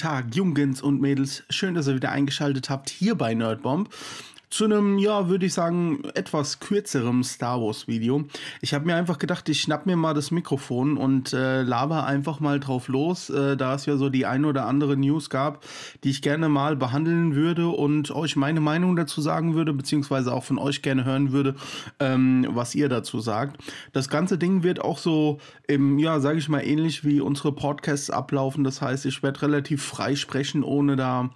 Tag, Jungens und Mädels. Schön, dass ihr wieder eingeschaltet habt hier bei Nerdbomb zu einem, ja, würde ich sagen, etwas kürzerem Star Wars Video. Ich habe mir einfach gedacht, ich schnapp mir mal das Mikrofon und äh, laber einfach mal drauf los, äh, da es ja so die ein oder andere News gab, die ich gerne mal behandeln würde und euch meine Meinung dazu sagen würde, beziehungsweise auch von euch gerne hören würde, ähm, was ihr dazu sagt. Das ganze Ding wird auch so, im, ja, sage ich mal, ähnlich wie unsere Podcasts ablaufen. Das heißt, ich werde relativ frei sprechen, ohne da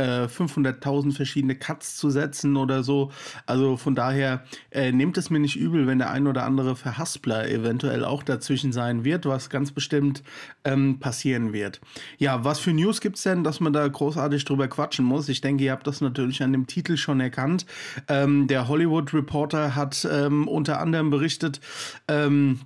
500.000 äh, verschiedene Cuts zu setzen oder so. Also von daher äh, nehmt es mir nicht übel, wenn der ein oder andere Verhaspler eventuell auch dazwischen sein wird, was ganz bestimmt ähm, passieren wird. Ja, was für News gibt es denn, dass man da großartig drüber quatschen muss? Ich denke, ihr habt das natürlich an dem Titel schon erkannt. Ähm, der Hollywood Reporter hat ähm, unter anderem berichtet, ähm,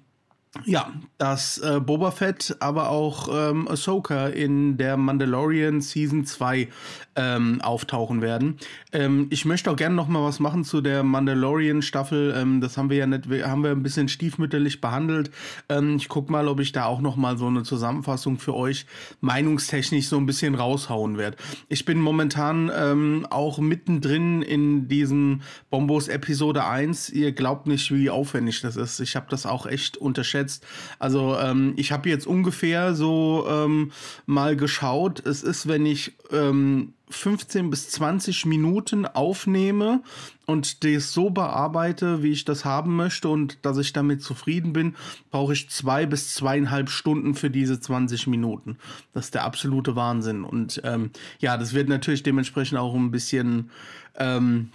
ja, dass äh, Boba Fett, aber auch ähm, Ahsoka in der Mandalorian Season 2 ähm, auftauchen werden. Ähm, ich möchte auch gerne nochmal was machen zu der Mandalorian Staffel. Ähm, das haben wir ja nicht, haben wir ein bisschen stiefmütterlich behandelt. Ähm, ich guck mal, ob ich da auch nochmal so eine Zusammenfassung für euch meinungstechnisch so ein bisschen raushauen werde. Ich bin momentan ähm, auch mittendrin in diesem Bombos Episode 1. Ihr glaubt nicht, wie aufwendig das ist. Ich habe das auch echt unterschätzt umgesetzt. Also ähm, ich habe jetzt ungefähr so ähm, mal geschaut. Es ist, wenn ich ähm, 15 bis 20 Minuten aufnehme und das so bearbeite, wie ich das haben möchte und dass ich damit zufrieden bin, brauche ich zwei bis zweieinhalb Stunden für diese 20 Minuten. Das ist der absolute Wahnsinn. Und ähm, ja, das wird natürlich dementsprechend auch ein bisschen, ähm,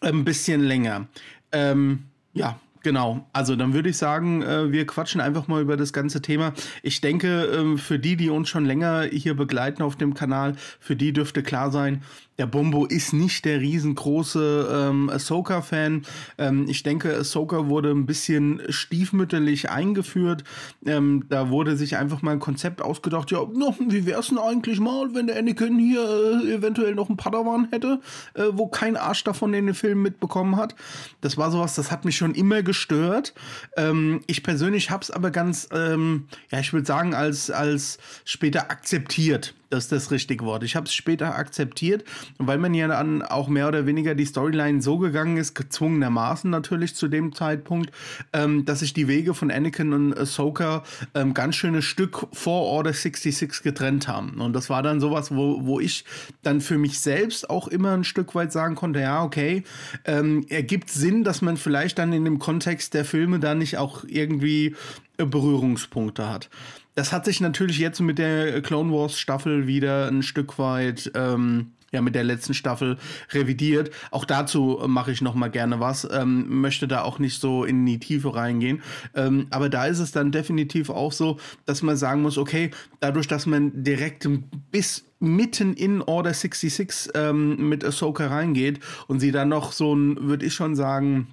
ein bisschen länger. Ähm, ja, Genau, also dann würde ich sagen, äh, wir quatschen einfach mal über das ganze Thema. Ich denke, ähm, für die, die uns schon länger hier begleiten auf dem Kanal, für die dürfte klar sein, der Bombo ist nicht der riesengroße ähm, Ahsoka-Fan. Ähm, ich denke, Ahsoka wurde ein bisschen stiefmütterlich eingeführt. Ähm, da wurde sich einfach mal ein Konzept ausgedacht. Ja, no, wie wär's denn eigentlich mal, wenn der Anakin hier äh, eventuell noch einen Padawan hätte, äh, wo kein Arsch davon in den Film mitbekommen hat? Das war sowas, das hat mich schon immer gestört. Ähm, ich persönlich hab's aber ganz, ähm, ja, ich würde sagen, als, als später akzeptiert das ist das richtige Wort. Ich habe es später akzeptiert, weil man ja dann auch mehr oder weniger die Storyline so gegangen ist, gezwungenermaßen natürlich zu dem Zeitpunkt, ähm, dass sich die Wege von Anakin und Ahsoka ähm, ganz schönes Stück vor Order 66 getrennt haben. Und das war dann sowas, wo, wo ich dann für mich selbst auch immer ein Stück weit sagen konnte, ja, okay, ähm, ergibt Sinn, dass man vielleicht dann in dem Kontext der Filme da nicht auch irgendwie äh, Berührungspunkte hat das hat sich natürlich jetzt mit der Clone Wars Staffel wieder ein Stück weit ähm, ja mit der letzten Staffel revidiert. Auch dazu mache ich nochmal gerne was. Ähm, möchte da auch nicht so in die Tiefe reingehen. Ähm, aber da ist es dann definitiv auch so, dass man sagen muss, okay, dadurch, dass man direkt bis mitten in Order 66 ähm, mit Ahsoka reingeht und sie dann noch so ein, würde ich schon sagen,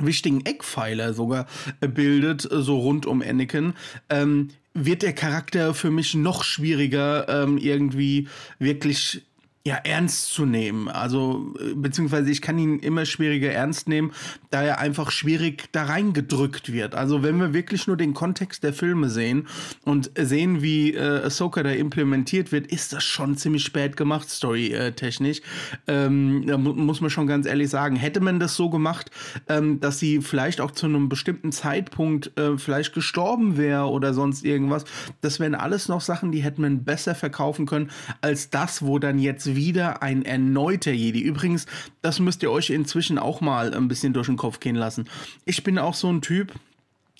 wichtigen Eckpfeiler sogar äh, bildet, äh, so rund um Anakin, ähm, wird der Charakter für mich noch schwieriger, ähm, irgendwie wirklich ja, ernst zu nehmen. Also, äh, beziehungsweise ich kann ihn immer schwieriger ernst nehmen, da er einfach schwierig da reingedrückt wird. Also, wenn wir wirklich nur den Kontext der Filme sehen und sehen, wie äh, Ahsoka da implementiert wird, ist das schon ziemlich spät gemacht, storytechnisch. Ähm, da mu muss man schon ganz ehrlich sagen. Hätte man das so gemacht, ähm, dass sie vielleicht auch zu einem bestimmten Zeitpunkt äh, vielleicht gestorben wäre oder sonst irgendwas, das wären alles noch Sachen, die hätte man besser verkaufen können, als das, wo dann jetzt wieder ein erneuter Jedi. Übrigens, das müsst ihr euch inzwischen auch mal ein bisschen durch den Kopf gehen lassen. Ich bin auch so ein Typ,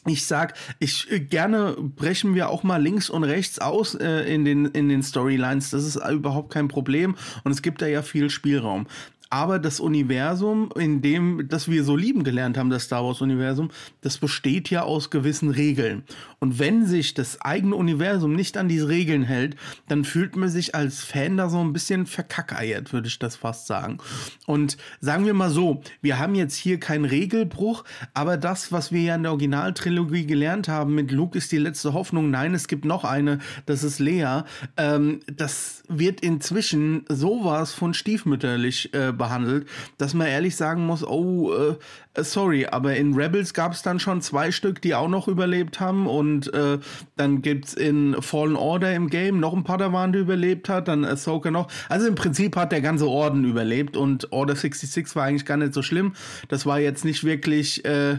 ich sag, ich äh, gerne brechen wir auch mal links und rechts aus äh, in den in den Storylines. Das ist überhaupt kein Problem und es gibt da ja viel Spielraum. Aber das Universum, in dem, das wir so lieben gelernt haben, das Star Wars-Universum, das besteht ja aus gewissen Regeln. Und wenn sich das eigene Universum nicht an diese Regeln hält, dann fühlt man sich als Fan da so ein bisschen verkackeiert, würde ich das fast sagen. Und sagen wir mal so, wir haben jetzt hier keinen Regelbruch, aber das, was wir ja in der Originaltrilogie gelernt haben, mit Luke ist die letzte Hoffnung, nein, es gibt noch eine, das ist Lea, ähm, das wird inzwischen sowas von stiefmütterlich äh, behandelt, dass man ehrlich sagen muss, oh, äh, äh, sorry, aber in Rebels gab es dann schon zwei Stück, die auch noch überlebt haben. Und äh, dann gibt es in Fallen Order im Game noch ein Padawan, der überlebt hat, dann Ahsoka noch. Also im Prinzip hat der ganze Orden überlebt und Order 66 war eigentlich gar nicht so schlimm. Das war jetzt nicht wirklich. Äh,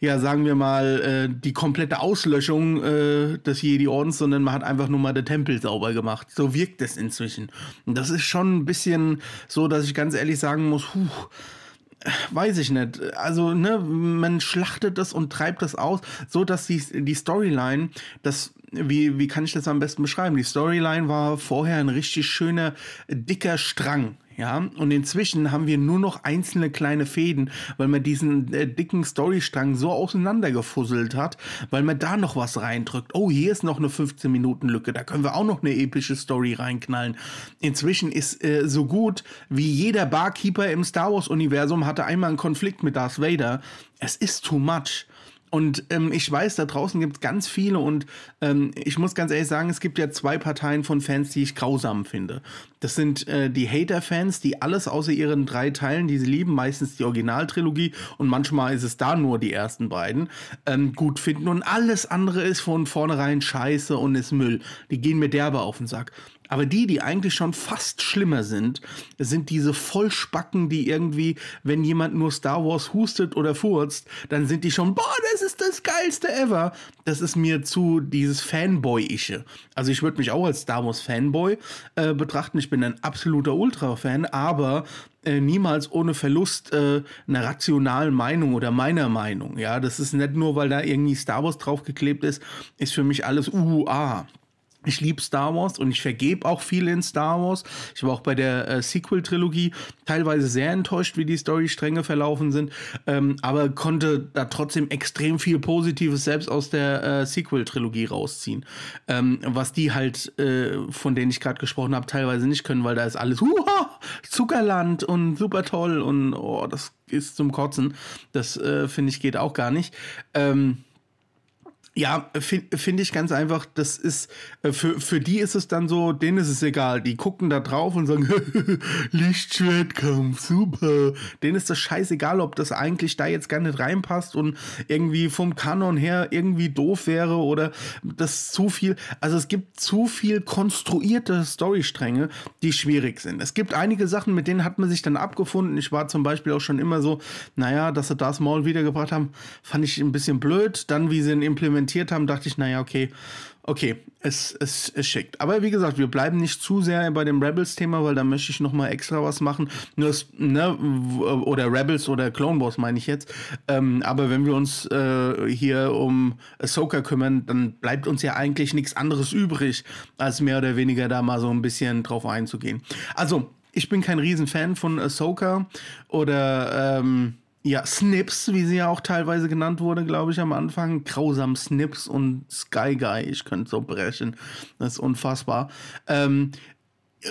ja, sagen wir mal, äh, die komplette Auslöschung äh, des Jedi-Ordens, sondern man hat einfach nur mal den Tempel sauber gemacht. So wirkt es inzwischen. Und das ist schon ein bisschen so, dass ich ganz ehrlich sagen muss, puh, weiß ich nicht. Also, ne, man schlachtet das und treibt das aus, so dass die, die Storyline, das, wie, wie kann ich das am besten beschreiben? Die Storyline war vorher ein richtig schöner, dicker Strang. Ja, und inzwischen haben wir nur noch einzelne kleine Fäden, weil man diesen äh, dicken Storystrang so auseinandergefusselt hat, weil man da noch was reindrückt. Oh, hier ist noch eine 15-Minuten-Lücke, da können wir auch noch eine epische Story reinknallen. Inzwischen ist äh, so gut wie jeder Barkeeper im Star Wars-Universum hatte einmal einen Konflikt mit Darth Vader. Es ist too much. Und ähm, ich weiß, da draußen gibt es ganz viele und ähm, ich muss ganz ehrlich sagen, es gibt ja zwei Parteien von Fans, die ich grausam finde. Das sind äh, die Hater-Fans, die alles außer ihren drei Teilen, die sie lieben, meistens die Originaltrilogie und manchmal ist es da nur die ersten beiden, ähm, gut finden und alles andere ist von vornherein scheiße und ist Müll. Die gehen mir derbe auf den Sack. Aber die, die eigentlich schon fast schlimmer sind, sind diese Vollspacken, die irgendwie, wenn jemand nur Star Wars hustet oder furzt, dann sind die schon, boah, das ist das Geilste ever. Das ist mir zu dieses Fanboy-Ische. Also ich würde mich auch als Star Wars Fanboy äh, betrachten. Ich bin ein absoluter Ultra-Fan, aber äh, niemals ohne Verlust äh, einer rationalen Meinung oder meiner Meinung. Ja, das ist nicht nur, weil da irgendwie Star Wars draufgeklebt ist, ist für mich alles uh, Uh, ich liebe Star Wars und ich vergebe auch viel in Star Wars. Ich war auch bei der äh, Sequel-Trilogie teilweise sehr enttäuscht, wie die Storystränge verlaufen sind, ähm, aber konnte da trotzdem extrem viel Positives selbst aus der äh, Sequel-Trilogie rausziehen. Ähm, was die halt, äh, von denen ich gerade gesprochen habe, teilweise nicht können, weil da ist alles Huha, Zuckerland und super toll und oh, das ist zum Kotzen. Das äh, finde ich geht auch gar nicht. Ähm, ja, finde find ich ganz einfach, das ist, äh, für, für die ist es dann so, denen ist es egal. Die gucken da drauf und sagen, Lichtschwertkampf, super. Denen ist das scheißegal, ob das eigentlich da jetzt gar nicht reinpasst und irgendwie vom Kanon her irgendwie doof wäre oder das zu viel. Also es gibt zu viel konstruierte Storystränge, die schwierig sind. Es gibt einige Sachen, mit denen hat man sich dann abgefunden. Ich war zum Beispiel auch schon immer so, naja, dass sie das Maul wiedergebracht haben, fand ich ein bisschen blöd. Dann, wie sie ihn implementiert kommentiert haben, dachte ich, naja, okay, okay, es, es, es schickt. Aber wie gesagt, wir bleiben nicht zu sehr bei dem Rebels-Thema, weil da möchte ich nochmal extra was machen. Nur das, ne, oder Rebels oder Clone Wars meine ich jetzt. Ähm, aber wenn wir uns äh, hier um Ahsoka kümmern, dann bleibt uns ja eigentlich nichts anderes übrig, als mehr oder weniger da mal so ein bisschen drauf einzugehen. Also, ich bin kein Riesenfan von Ahsoka oder ähm, ja, Snips, wie sie ja auch teilweise genannt wurde, glaube ich, am Anfang. Grausam Snips und Sky Guy. Ich könnte so brechen. Das ist unfassbar. Ähm, äh,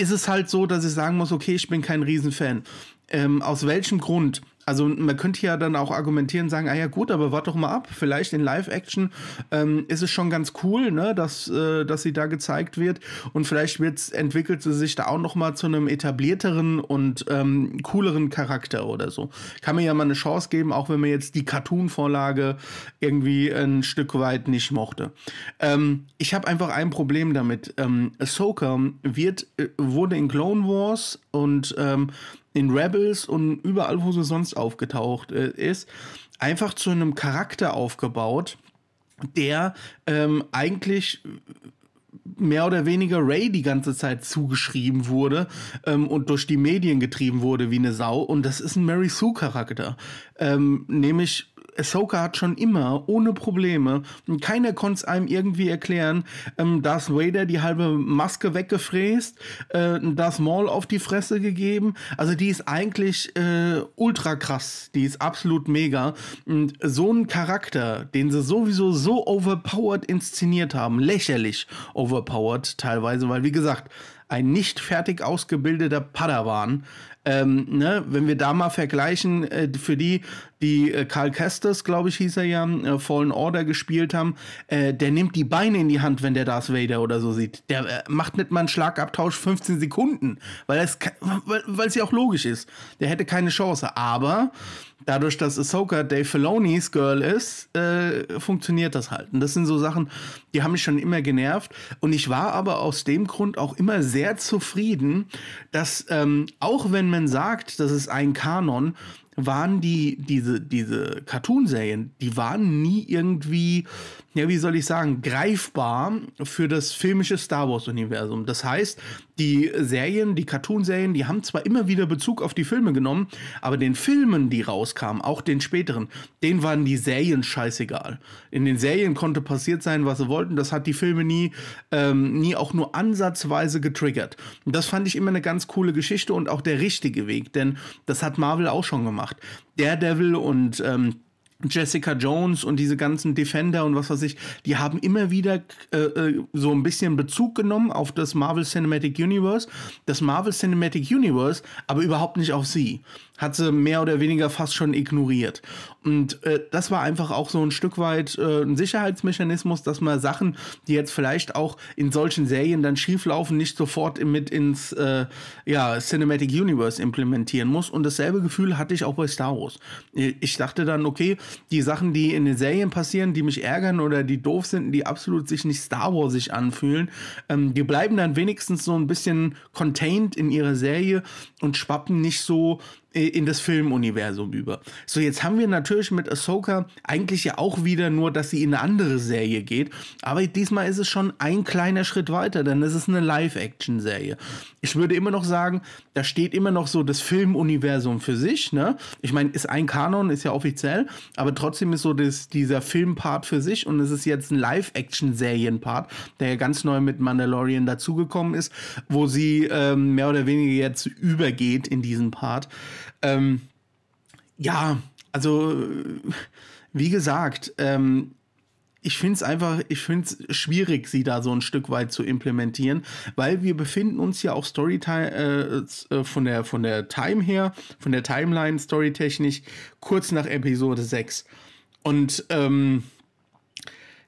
ist es halt so, dass ich sagen muss, okay, ich bin kein Riesenfan. Ähm, aus welchem Grund? Also man könnte ja dann auch argumentieren, sagen, ah ja gut, aber warte doch mal ab, vielleicht in Live-Action ähm, ist es schon ganz cool, ne, dass, äh, dass sie da gezeigt wird und vielleicht wird's, entwickelt sie sich da auch noch mal zu einem etablierteren und ähm, cooleren Charakter oder so. Kann mir ja mal eine Chance geben, auch wenn man jetzt die Cartoon-Vorlage irgendwie ein Stück weit nicht mochte. Ähm, ich habe einfach ein Problem damit. Ähm, Ahsoka wird, äh, wurde in Clone Wars und ähm, in Rebels und überall, wo sie sonst aufgetaucht äh, ist, einfach zu einem Charakter aufgebaut, der ähm, eigentlich mehr oder weniger Ray die ganze Zeit zugeschrieben wurde ähm, und durch die Medien getrieben wurde wie eine Sau. Und das ist ein Mary Sue-Charakter. Ähm, nämlich Ahsoka hat schon immer ohne Probleme, und keiner konnte es einem irgendwie erklären, ähm, Darth Vader die halbe Maske weggefräst, äh, Darth Maul auf die Fresse gegeben. Also die ist eigentlich äh, ultra krass, die ist absolut mega. Und so ein Charakter, den sie sowieso so overpowered inszeniert haben, lächerlich overpowered teilweise, weil wie gesagt, ein nicht fertig ausgebildeter Padawan ähm, ne, wenn wir da mal vergleichen, äh, für die, die äh, Karl Kestis, glaube ich, hieß er ja, äh, Fallen Order gespielt haben, äh, der nimmt die Beine in die Hand, wenn der Darth Vader oder so sieht. Der äh, macht nicht mal einen Schlagabtausch 15 Sekunden, weil es weil, ja auch logisch ist. Der hätte keine Chance. Aber dadurch, dass Ahsoka Dave Filoni's Girl ist, äh, funktioniert das halt. Und das sind so Sachen, die haben mich schon immer genervt. Und ich war aber aus dem Grund auch immer sehr zufrieden, dass ähm, auch wenn Batman sagt, das ist ein Kanon, waren die, diese, diese Cartoonserien, die waren nie irgendwie ja, wie soll ich sagen, greifbar für das filmische Star Wars-Universum. Das heißt, die Serien, die Cartoon-Serien, die haben zwar immer wieder Bezug auf die Filme genommen, aber den Filmen, die rauskamen, auch den späteren, denen waren die Serien scheißegal. In den Serien konnte passiert sein, was sie wollten. Das hat die Filme nie, ähm, nie auch nur ansatzweise getriggert. Und das fand ich immer eine ganz coole Geschichte und auch der richtige Weg, denn das hat Marvel auch schon gemacht. Daredevil und ähm, Jessica Jones und diese ganzen Defender und was weiß ich, die haben immer wieder äh, äh, so ein bisschen Bezug genommen auf das Marvel Cinematic Universe, das Marvel Cinematic Universe, aber überhaupt nicht auf sie hat sie mehr oder weniger fast schon ignoriert. Und äh, das war einfach auch so ein Stück weit äh, ein Sicherheitsmechanismus, dass man Sachen, die jetzt vielleicht auch in solchen Serien dann schieflaufen, nicht sofort mit ins äh, ja, Cinematic Universe implementieren muss. Und dasselbe Gefühl hatte ich auch bei Star Wars. Äh, ich dachte dann, okay, die Sachen, die in den Serien passieren, die mich ärgern oder die doof sind, die absolut sich nicht Star Wars sich anfühlen, ähm, die bleiben dann wenigstens so ein bisschen contained in ihrer Serie und schwappen nicht so in das Filmuniversum über. So, jetzt haben wir natürlich mit Ahsoka eigentlich ja auch wieder nur, dass sie in eine andere Serie geht, aber diesmal ist es schon ein kleiner Schritt weiter, denn es ist eine Live-Action-Serie. Ich würde immer noch sagen, da steht immer noch so das Filmuniversum für sich, ne? Ich meine, ist ein Kanon, ist ja offiziell, aber trotzdem ist so das, dieser Filmpart für sich und es ist jetzt ein Live-Action-Serien-Part, der ja ganz neu mit Mandalorian dazugekommen ist, wo sie ähm, mehr oder weniger jetzt übergeht in diesen Part. Ähm, ja, also wie gesagt, ähm, ich finde es einfach, ich finde es schwierig, sie da so ein Stück weit zu implementieren, weil wir befinden uns ja auch Storytime äh, äh von der von der Time her, von der Timeline storytechnisch kurz nach Episode 6. Und ähm,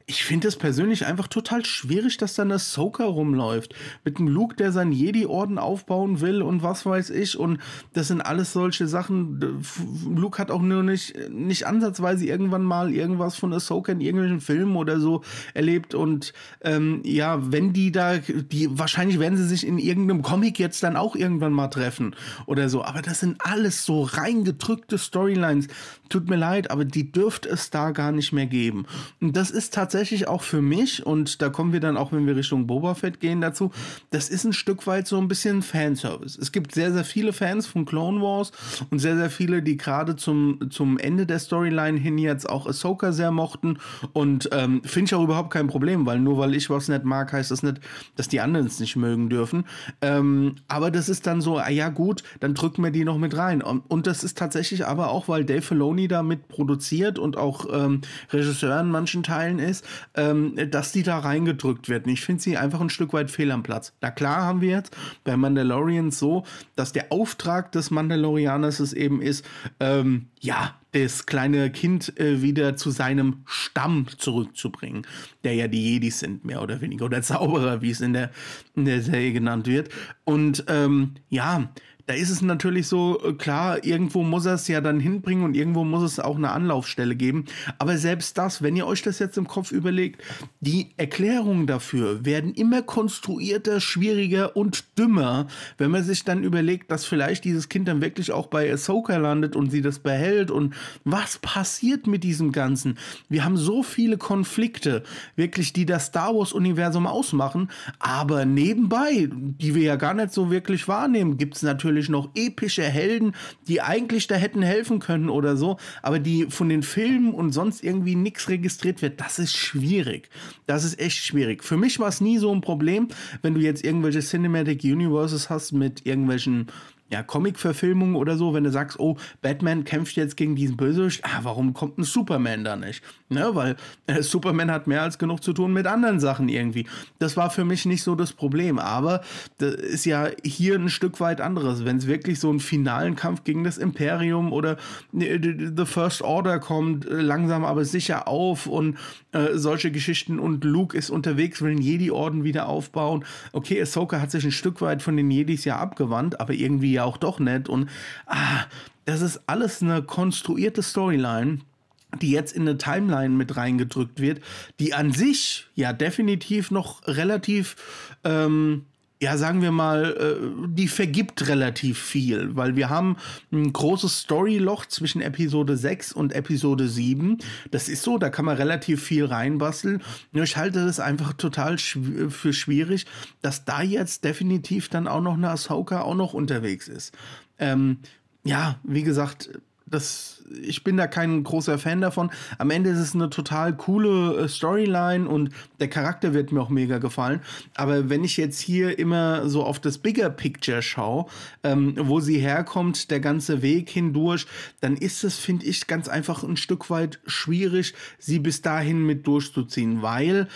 ich finde es persönlich einfach total schwierig, dass da eine Soaker rumläuft. Mit einem Luke, der seinen Jedi-Orden aufbauen will und was weiß ich. Und das sind alles solche Sachen. Luke hat auch nur nicht, nicht ansatzweise irgendwann mal irgendwas von Ahsoka in irgendwelchen Filmen oder so erlebt. Und ähm, ja, wenn die da, die wahrscheinlich werden sie sich in irgendeinem Comic jetzt dann auch irgendwann mal treffen oder so. Aber das sind alles so reingedrückte Storylines. Tut mir leid, aber die dürfte es da gar nicht mehr geben. Und das ist tatsächlich tatsächlich auch für mich, und da kommen wir dann auch, wenn wir Richtung Boba Fett gehen, dazu, das ist ein Stück weit so ein bisschen Fanservice. Es gibt sehr, sehr viele Fans von Clone Wars und sehr, sehr viele, die gerade zum, zum Ende der Storyline hin jetzt auch Ahsoka sehr mochten. Und ähm, finde ich auch überhaupt kein Problem, weil nur weil ich was nicht mag, heißt das nicht, dass die anderen es nicht mögen dürfen. Ähm, aber das ist dann so, ah ja gut, dann drücken wir die noch mit rein. Und, und das ist tatsächlich aber auch, weil Dave Filoni damit produziert und auch ähm, Regisseur in manchen Teilen ist, ähm, dass die da reingedrückt werden. Ich finde sie einfach ein Stück weit fehl am Platz. Na klar haben wir jetzt bei Mandalorian so, dass der Auftrag des Mandalorianers es eben ist, ähm, ja, das kleine Kind äh, wieder zu seinem Stamm zurückzubringen, der ja die Jedis sind, mehr oder weniger, oder Zauberer, wie es in der, in der Serie genannt wird. Und ähm, ja, da ist es natürlich so, äh, klar, irgendwo muss er es ja dann hinbringen und irgendwo muss es auch eine Anlaufstelle geben. Aber selbst das, wenn ihr euch das jetzt im Kopf überlegt, die Erklärungen dafür werden immer konstruierter, schwieriger und dümmer, wenn man sich dann überlegt, dass vielleicht dieses Kind dann wirklich auch bei Ahsoka landet und sie das behält und was passiert mit diesem Ganzen? Wir haben so viele Konflikte, wirklich, die das Star Wars-Universum ausmachen, aber nebenbei, die wir ja gar nicht so wirklich wahrnehmen, gibt es natürlich natürlich noch epische Helden, die eigentlich da hätten helfen können oder so, aber die von den Filmen und sonst irgendwie nichts registriert wird, das ist schwierig. Das ist echt schwierig. Für mich war es nie so ein Problem, wenn du jetzt irgendwelche Cinematic Universes hast mit irgendwelchen ja, Comic-Verfilmungen oder so, wenn du sagst, oh, Batman kämpft jetzt gegen diesen Bösewicht, ah, warum kommt ein Superman da nicht? Ne, weil äh, Superman hat mehr als genug zu tun mit anderen Sachen irgendwie. Das war für mich nicht so das Problem, aber das ist ja hier ein Stück weit anderes. Wenn es wirklich so einen finalen Kampf gegen das Imperium oder äh, The First Order kommt, äh, langsam aber sicher auf und äh, solche Geschichten und Luke ist unterwegs, will den Jedi-Orden wieder aufbauen. Okay, Ahsoka hat sich ein Stück weit von den Jedis ja abgewandt, aber irgendwie ja auch doch nett und ah, das ist alles eine konstruierte Storyline die jetzt in eine Timeline mit reingedrückt wird, die an sich ja definitiv noch relativ ähm, ja, sagen wir mal, äh, die vergibt relativ viel, weil wir haben ein großes Storyloch zwischen Episode 6 und Episode 7. Das ist so, da kann man relativ viel reinbasteln. Nur ich halte das einfach total für schwierig, dass da jetzt definitiv dann auch noch eine Ahsoka auch noch unterwegs ist. Ähm, ja, wie gesagt, das, ich bin da kein großer Fan davon. Am Ende ist es eine total coole äh, Storyline und der Charakter wird mir auch mega gefallen. Aber wenn ich jetzt hier immer so auf das Bigger Picture schaue, ähm, wo sie herkommt, der ganze Weg hindurch, dann ist es, finde ich, ganz einfach ein Stück weit schwierig, sie bis dahin mit durchzuziehen, weil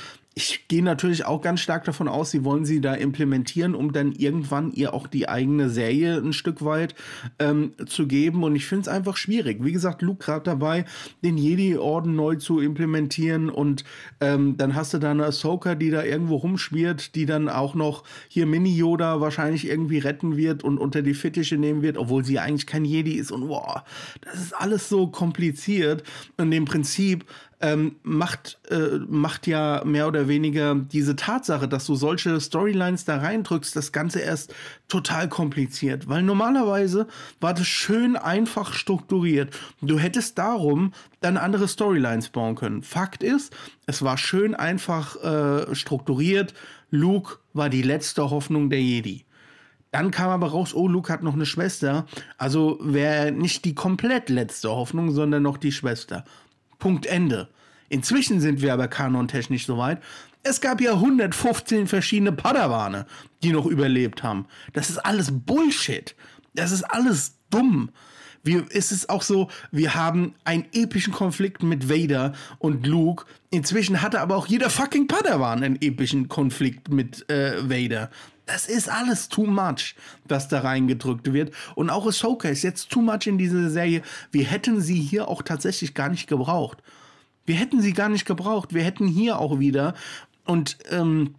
ich gehe natürlich auch ganz stark davon aus, sie wollen sie da implementieren, um dann irgendwann ihr auch die eigene Serie ein Stück weit ähm, zu geben. Und ich finde es einfach schwierig. Wie gesagt, Luke gerade dabei, den Jedi-Orden neu zu implementieren. Und ähm, dann hast du da eine Ahsoka, die da irgendwo rumschwirrt, die dann auch noch hier Mini-Yoda wahrscheinlich irgendwie retten wird und unter die Fittiche nehmen wird, obwohl sie eigentlich kein Jedi ist. Und wow, das ist alles so kompliziert. Und im Prinzip ähm, macht, äh, macht ja mehr oder weniger diese Tatsache, dass du solche Storylines da reindrückst, das Ganze erst total kompliziert. Weil normalerweise war das schön einfach strukturiert. Du hättest darum dann andere Storylines bauen können. Fakt ist, es war schön einfach äh, strukturiert. Luke war die letzte Hoffnung der Jedi. Dann kam aber raus, oh, Luke hat noch eine Schwester. Also wäre nicht die komplett letzte Hoffnung, sondern noch die Schwester. Punkt Ende. Inzwischen sind wir aber kanontechnisch soweit. Es gab ja 115 verschiedene Padawane, die noch überlebt haben. Das ist alles Bullshit. Das ist alles dumm. Wir, es ist auch so, wir haben einen epischen Konflikt mit Vader und Luke. Inzwischen hatte aber auch jeder fucking Padawan einen epischen Konflikt mit äh, Vader. Das ist alles too much, was da reingedrückt wird. Und auch Ahsoka ist jetzt too much in dieser Serie. Wir hätten sie hier auch tatsächlich gar nicht gebraucht. Wir hätten sie gar nicht gebraucht. Wir hätten hier auch wieder. Und ähm,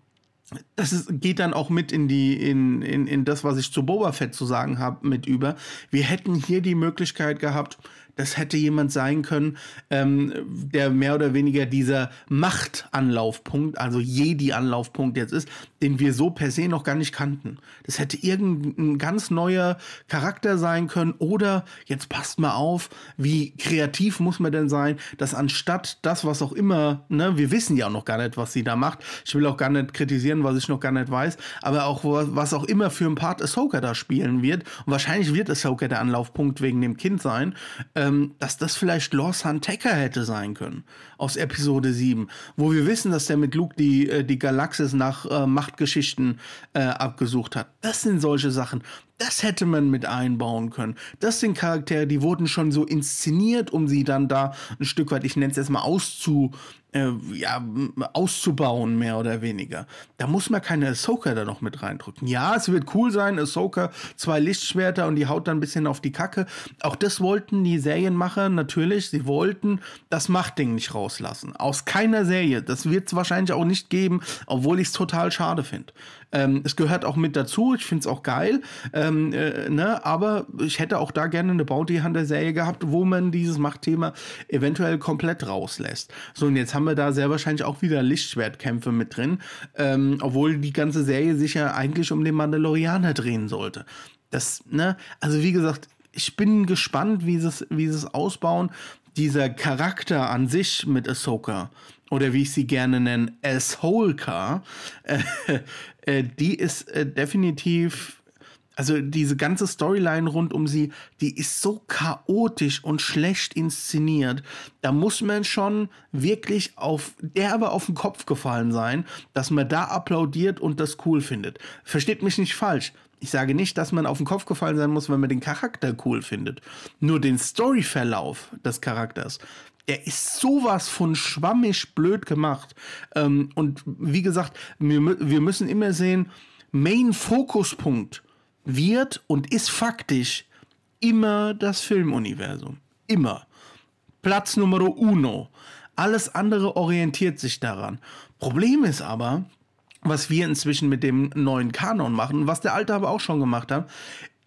das ist, geht dann auch mit in die, in, in, in das, was ich zu Boba Fett zu sagen habe, mit über. Wir hätten hier die Möglichkeit gehabt, das hätte jemand sein können, ähm, der mehr oder weniger dieser Machtanlaufpunkt, also Jedi-Anlaufpunkt jetzt ist den wir so per se noch gar nicht kannten. Das hätte irgendein ganz neuer Charakter sein können oder jetzt passt mal auf, wie kreativ muss man denn sein, dass anstatt das, was auch immer, ne, wir wissen ja auch noch gar nicht, was sie da macht. Ich will auch gar nicht kritisieren, was ich noch gar nicht weiß, aber auch was auch immer für ein Part Ahsoka da spielen wird und wahrscheinlich wird Ahsoka der Anlaufpunkt wegen dem Kind sein, ähm, dass das vielleicht Lorsan Tekker hätte sein können aus Episode 7, wo wir wissen, dass der mit Luke die, äh, die Galaxis nach äh, Geschichten äh, abgesucht hat. Das sind solche Sachen. Das hätte man mit einbauen können. Das sind Charaktere, die wurden schon so inszeniert, um sie dann da ein Stück weit, ich nenne es erstmal auszu, äh, ja, auszubauen, mehr oder weniger. Da muss man keine Ahsoka da noch mit reindrücken. Ja, es wird cool sein, Ahsoka, zwei Lichtschwerter und die haut dann ein bisschen auf die Kacke. Auch das wollten die Serienmacher natürlich. Sie wollten das Machtding nicht rauslassen. Aus keiner Serie. Das wird es wahrscheinlich auch nicht geben, obwohl ich es total schade finde. Ähm, es gehört auch mit dazu, ich finde es auch geil, ähm, äh, ne? aber ich hätte auch da gerne eine Bounty Hunter-Serie gehabt, wo man dieses Machtthema eventuell komplett rauslässt. So, und jetzt haben wir da sehr wahrscheinlich auch wieder Lichtschwertkämpfe mit drin, ähm, obwohl die ganze Serie sich ja eigentlich um den Mandalorianer drehen sollte. Das, ne, also wie gesagt, ich bin gespannt, wie sie es, es ausbauen. Dieser Charakter an sich mit Ahsoka, oder wie ich sie gerne nenne, Asshole Car, äh, äh, die ist äh, definitiv, also diese ganze Storyline rund um sie, die ist so chaotisch und schlecht inszeniert. Da muss man schon wirklich auf derbe auf den Kopf gefallen sein, dass man da applaudiert und das cool findet. Versteht mich nicht falsch. Ich sage nicht, dass man auf den Kopf gefallen sein muss, wenn man den Charakter cool findet. Nur den Storyverlauf des Charakters der ist sowas von schwammig blöd gemacht. Ähm, und wie gesagt, wir, wir müssen immer sehen, Main-Fokuspunkt wird und ist faktisch immer das Filmuniversum. Immer. Platz Nummer uno. Alles andere orientiert sich daran. Problem ist aber, was wir inzwischen mit dem neuen Kanon machen, was der alte aber auch schon gemacht hat,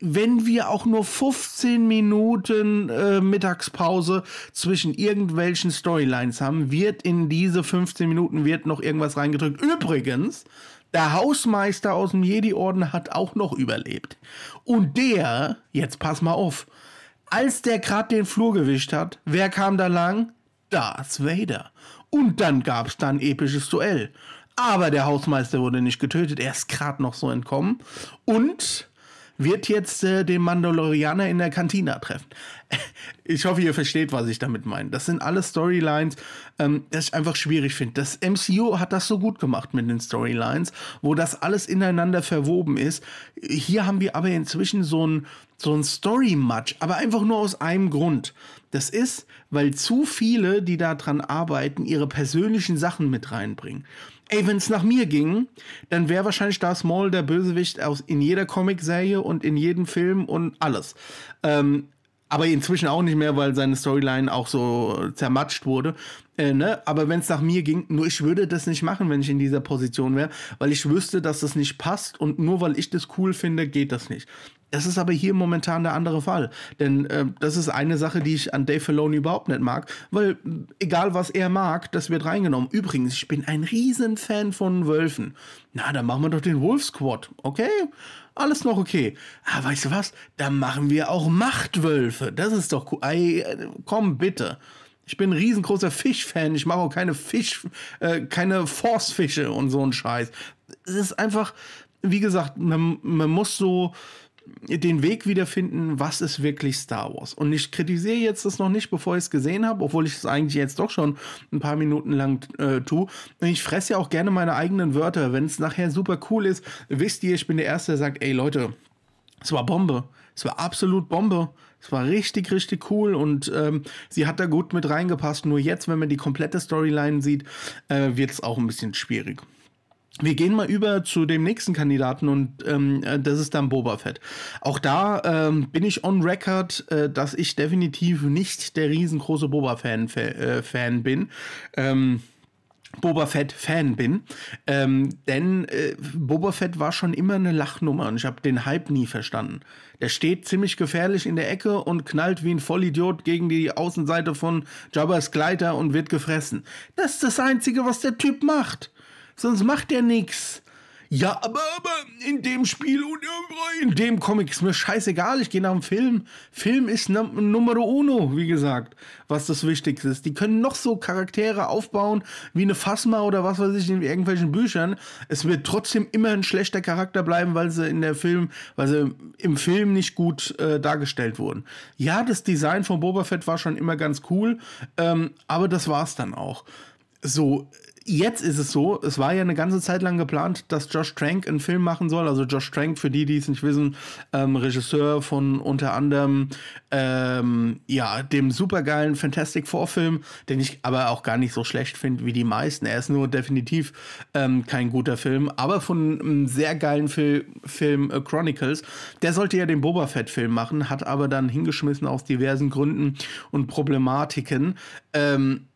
wenn wir auch nur 15 Minuten äh, Mittagspause zwischen irgendwelchen Storylines haben, wird in diese 15 Minuten wird noch irgendwas reingedrückt. Übrigens, der Hausmeister aus dem Jedi-Orden hat auch noch überlebt. Und der, jetzt pass mal auf, als der gerade den Flur gewischt hat, wer kam da lang? Darth Vader. Und dann gab's da ein episches Duell. Aber der Hausmeister wurde nicht getötet, er ist gerade noch so entkommen. Und wird jetzt äh, den Mandalorianer in der Kantina treffen. ich hoffe, ihr versteht, was ich damit meine. Das sind alles Storylines, ähm, das ich einfach schwierig finde. Das MCU hat das so gut gemacht mit den Storylines, wo das alles ineinander verwoben ist. Hier haben wir aber inzwischen so ein, so ein Story-Match, aber einfach nur aus einem Grund. Das ist, weil zu viele, die daran arbeiten, ihre persönlichen Sachen mit reinbringen wenn es nach mir ging, dann wäre wahrscheinlich Darth Maul der Bösewicht aus, in jeder Comicserie und in jedem Film und alles. Ähm, aber inzwischen auch nicht mehr, weil seine Storyline auch so zermatscht wurde. Äh, ne? Aber wenn es nach mir ging, nur ich würde das nicht machen, wenn ich in dieser Position wäre, weil ich wüsste, dass das nicht passt und nur weil ich das cool finde, geht das nicht. Das ist aber hier momentan der andere Fall. Denn äh, das ist eine Sache, die ich an Dave Filoni überhaupt nicht mag, weil egal was er mag, das wird reingenommen. Übrigens, ich bin ein Riesenfan von Wölfen. Na, dann machen wir doch den Wolf Squad, okay? Alles noch okay. Aber ah, weißt du was? Dann machen wir auch Machtwölfe. Das ist doch cool. Ey, äh, komm bitte. Ich bin ein riesengroßer Fischfan. Ich mache auch keine Fisch, äh, keine Forstfische und so einen Scheiß. Es ist einfach, wie gesagt, man, man muss so den Weg wiederfinden, was ist wirklich Star Wars. Und ich kritisiere jetzt das noch nicht, bevor ich es gesehen habe, obwohl ich es eigentlich jetzt doch schon ein paar Minuten lang äh, tue. ich fresse ja auch gerne meine eigenen Wörter. Wenn es nachher super cool ist, wisst ihr, ich bin der Erste, der sagt, ey Leute, es war Bombe. Es war absolut Bombe. Es war richtig, richtig cool und ähm, sie hat da gut mit reingepasst. Nur jetzt, wenn man die komplette Storyline sieht, äh, wird es auch ein bisschen schwierig. Wir gehen mal über zu dem nächsten Kandidaten und ähm, äh, das ist dann Boba Fett. Auch da ähm, bin ich on record, äh, dass ich definitiv nicht der riesengroße Boba Fan, äh, Fan bin. Ähm, Boba Fett Fan bin, ähm, denn äh, Boba Fett war schon immer eine Lachnummer und ich habe den Hype nie verstanden. Der steht ziemlich gefährlich in der Ecke und knallt wie ein Vollidiot gegen die Außenseite von Jabba's Gleiter und wird gefressen. Das ist das Einzige, was der Typ macht sonst macht er nichts. Ja, aber, aber in dem Spiel und in dem Comic ist mir scheißegal. Ich gehe nach dem Film. Film ist Num Numero Uno, wie gesagt, was das Wichtigste ist. Die können noch so Charaktere aufbauen wie eine Phasma oder was weiß ich in irgendwelchen Büchern. Es wird trotzdem immer ein schlechter Charakter bleiben, weil sie in der Film, weil sie im Film nicht gut äh, dargestellt wurden. Ja, das Design von Boba Fett war schon immer ganz cool, ähm, aber das war's dann auch. So, jetzt ist es so, es war ja eine ganze Zeit lang geplant, dass Josh Trank einen Film machen soll. Also Josh Trank, für die, die es nicht wissen, ähm, Regisseur von unter anderem ähm, ja, dem supergeilen Fantastic Four-Film, den ich aber auch gar nicht so schlecht finde wie die meisten. Er ist nur definitiv ähm, kein guter Film, aber von einem sehr geilen Fil Film äh, Chronicles. Der sollte ja den Boba Fett-Film machen, hat aber dann hingeschmissen aus diversen Gründen und Problematiken. Ähm,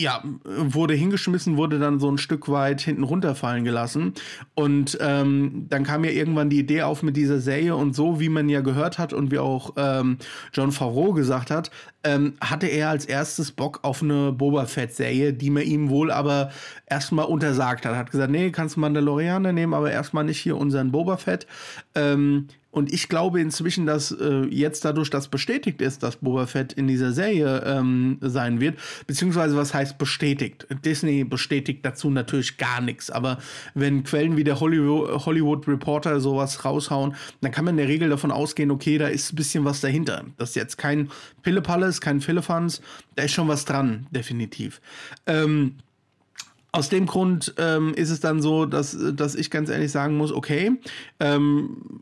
ja, wurde hingeschmissen, wurde dann so ein Stück weit hinten runterfallen gelassen. Und ähm, dann kam ja irgendwann die Idee auf mit dieser Serie und so, wie man ja gehört hat und wie auch ähm, John Favreau gesagt hat, ähm, hatte er als erstes Bock auf eine Boba Fett-Serie, die man ihm wohl aber erstmal untersagt hat. Hat gesagt, nee, kannst Mandalorianer nehmen, aber erstmal nicht hier unseren Boba Fett. Ähm, und ich glaube inzwischen, dass äh, jetzt dadurch, dass bestätigt ist, dass Boba Fett in dieser Serie ähm, sein wird, beziehungsweise was heißt bestätigt? Disney bestätigt dazu natürlich gar nichts. Aber wenn Quellen wie der Hollywood, Hollywood Reporter sowas raushauen, dann kann man in der Regel davon ausgehen, okay, da ist ein bisschen was dahinter. Das ist jetzt kein Pillepalle ist, kein Philippans, da ist schon was dran, definitiv. Ähm, aus dem Grund ähm, ist es dann so, dass, dass ich ganz ehrlich sagen muss, okay, ähm,